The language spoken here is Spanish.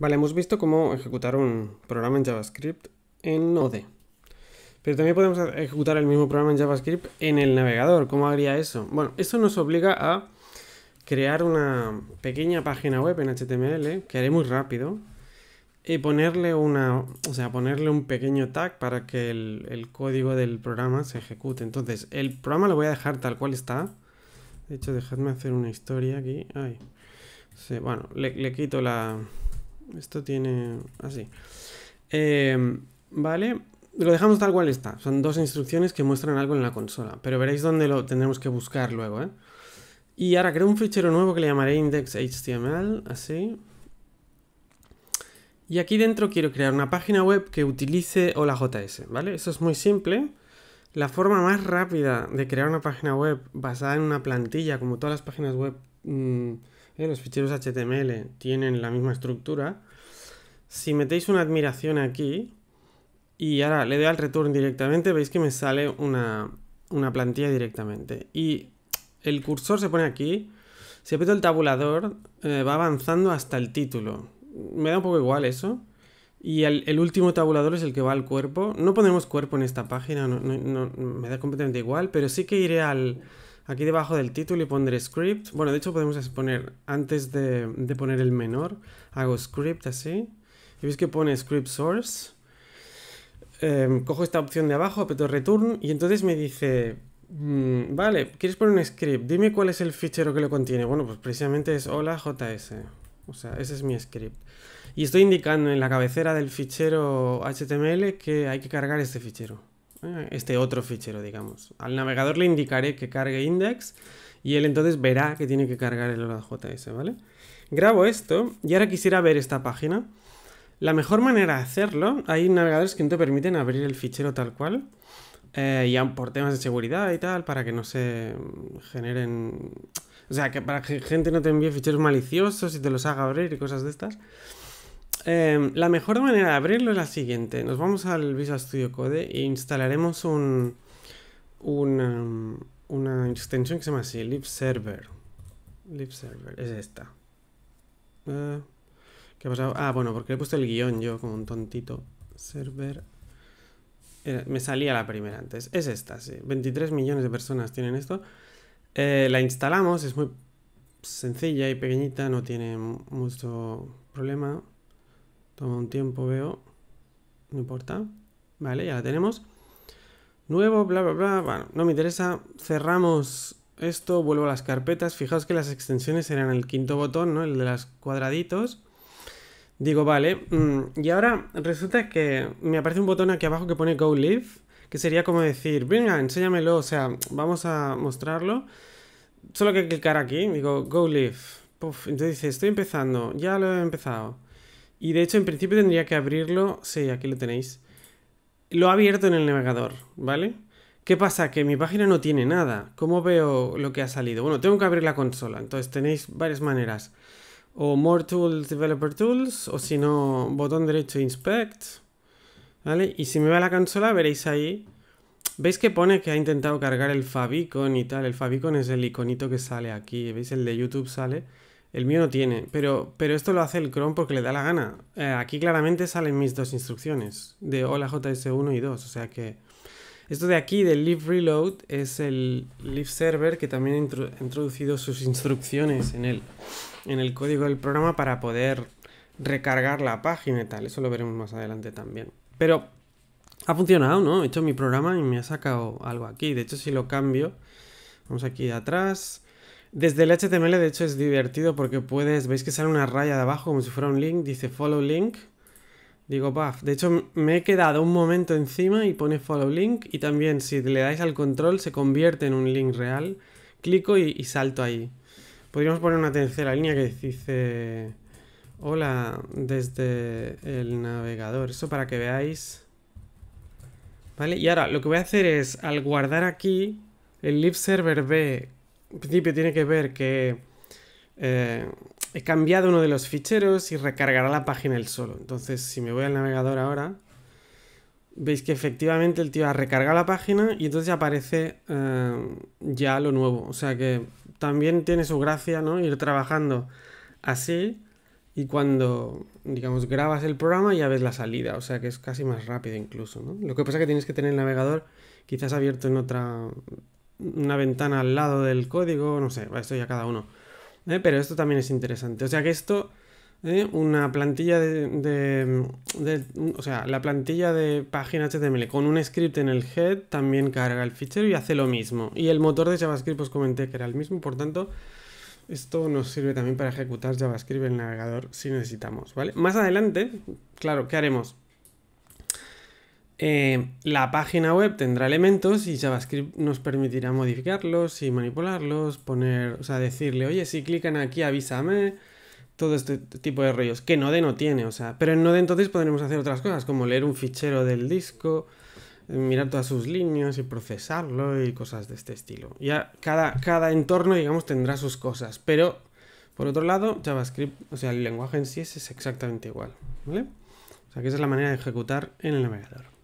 Vale, hemos visto cómo ejecutar un programa en JavaScript en Node. Pero también podemos ejecutar el mismo programa en JavaScript en el navegador. ¿Cómo haría eso? Bueno, eso nos obliga a crear una pequeña página web en HTML, que haré muy rápido, y ponerle una, o sea, ponerle un pequeño tag para que el, código del programa se ejecute. Entonces, el programa lo voy a dejar tal cual está. De hecho, dejadme hacer una historia aquí. bueno, le quito la, esto tiene... así. Em, vale, lo dejamos tal cual está. Son dos instrucciones que muestran algo en la consola, pero veréis dónde lo tendremos que buscar luego, ¿eh? Y ahora creo un fichero nuevo que le llamaré index.html, así. Y aquí dentro quiero crear una página web que utilice HolaJS, ¿vale? Eso es muy simple. La forma más rápida de crear una página web basada en una plantilla, como todas las páginas web mm, eh, los ficheros HTML tienen la misma estructura. Si metéis una admiración aquí y ahora le doy al return directamente, veis que me sale una, plantilla directamente. Y el cursor se pone aquí. Si aprieto el tabulador, eh, va avanzando hasta el título. Me da un poco igual eso. Y el, último tabulador es el que va al cuerpo. No ponemos cuerpo en esta página, no, me da completamente igual, pero sí que iré al, Aquí debajo del título y pondré script. Bueno, de hecho podemos poner, antes de, poner el menor, hago script así. Y veis que pone script source. Em, cojo esta opción de abajo, apeto return y entonces me dice, mm, vale, ¿quieres poner un script? Dime cuál es el fichero que lo contiene. Bueno, pues precisamente es hola.js, O sea, ese es mi script. Y estoy indicando en la cabecera del fichero HTML que hay que cargar este fichero. Ah, este otro fichero, digamos. Al navegador le indicaré que cargue index y él entonces verá que tiene que cargar el JS, ¿vale? Grabo esto y ahora quisiera ver esta página. La mejor manera de hacerlo, hay navegadores que no te permiten abrir el fichero tal cual, eh, ya por temas de seguridad y tal, para que no se generen... O sea, que para que gente no te envíe ficheros maliciosos y te los haga abrir y cosas de estas. Em, la mejor manera de abrirlo es la siguiente. Nos vamos al Visual Studio Code e instalaremos un, em, una, extensión que se llama así, lib server. es esta. Ah, ¿Qué ha pasado? Ah, bueno, porque le he puesto el guión yo como un tontito. Server. me salía la primera antes. Es esta, sí. 23 millones de personas tienen esto. Eh, la instalamos, es muy sencilla y pequeñita, no tiene mucho problema. Toma un tiempo, veo. No importa. Vale, ya la tenemos. Nuevo, bla, bla, bla. Bueno, no me interesa. Cerramos esto, vuelvo a las carpetas. Fijaos que las extensiones eran el quinto botón, ¿no? El de los cuadraditos. Digo, vale. Mm, y ahora resulta que me aparece un botón aquí abajo que pone Go Live, que sería como decir, venga, enséñamelo, o sea, vamos a mostrarlo. Solo que clicar aquí, digo, Go Live. entonces dice, estoy empezando, ya lo he empezado. Y de hecho, en principio tendría que abrirlo. Sí, aquí lo tenéis. Lo ha abierto en el navegador, ¿vale? ¿Qué pasa? Que mi página no tiene nada. ¿Cómo veo lo que ha salido? Bueno, tengo que abrir la consola. Entonces tenéis varias maneras. O More Tools, Developer Tools, o si no, botón derecho Inspect. ¿Vale? Y si me va a la consola, veréis ahí. ¿Veis que pone que ha intentado cargar el favicon y tal? El favicon es el iconito que sale aquí. ¿Veis? El de YouTube sale. El mío no tiene, pero, pero esto lo hace el Chrome porque le da la gana. Eh, aquí claramente salen mis dos instrucciones de hola js1 y 2, o sea que... Esto de aquí, del live reload, es el live server que también ha introducido sus instrucciones en el, en el código del programa para poder recargar la página y tal. Eso lo veremos más adelante también. Pero ha funcionado, ¿no? He hecho mi programa y me ha sacado algo aquí. De hecho, si lo cambio, vamos aquí atrás desde el HTML, de hecho, es divertido porque puedes, veis que sale una raya de abajo como si fuera un link, dice follow link. Digo, paf, de hecho me he quedado un momento encima y pone follow link y también si le dais al control se convierte en un link real. Clico y, salto ahí. Podríamos poner una tercera línea que dice hola desde el navegador, eso para que veáis. ¿Vale? Y ahora lo que voy a hacer es al guardar aquí el lib server B en principio tiene que ver que eh, he cambiado uno de los ficheros y recargará la página él solo. Entonces, si me voy al navegador ahora, veis que efectivamente el tío ha recargado la página y entonces aparece eh, ya lo nuevo. O sea que también tiene su gracia, ¿no? Ir trabajando así y cuando, digamos, grabas el programa ya ves la salida. O sea que es casi más rápido incluso, Lo que pasa es que tienes que tener el navegador quizás abierto en otra una ventana al lado del código, no sé, esto ya cada uno. ¿eh? Pero esto también es interesante. O sea que esto, ¿eh? una plantilla de, de, O sea, la plantilla de página HTML con un script en el head también carga el fichero y hace lo mismo. Y el motor de JavaScript os pues, comenté que era el mismo, por tanto... Esto nos sirve también para ejecutar JavaScript en el navegador si necesitamos, ¿vale? Más adelante, claro, ¿qué haremos? Eh, la página web tendrá elementos y JavaScript nos permitirá modificarlos y manipularlos, poner, o sea, decirle, oye, si clican aquí avísame, todo este tipo de rollos, que Node no tiene, o sea, pero en Node entonces podremos hacer otras cosas, como leer un fichero del disco, eh, mirar todas sus líneas y procesarlo y cosas de este estilo. Ya cada, cada entorno, digamos, tendrá sus cosas, pero por otro lado, JavaScript, o sea, el lenguaje en sí es exactamente igual, ¿vale? O sea, que esa es la manera de ejecutar en el navegador.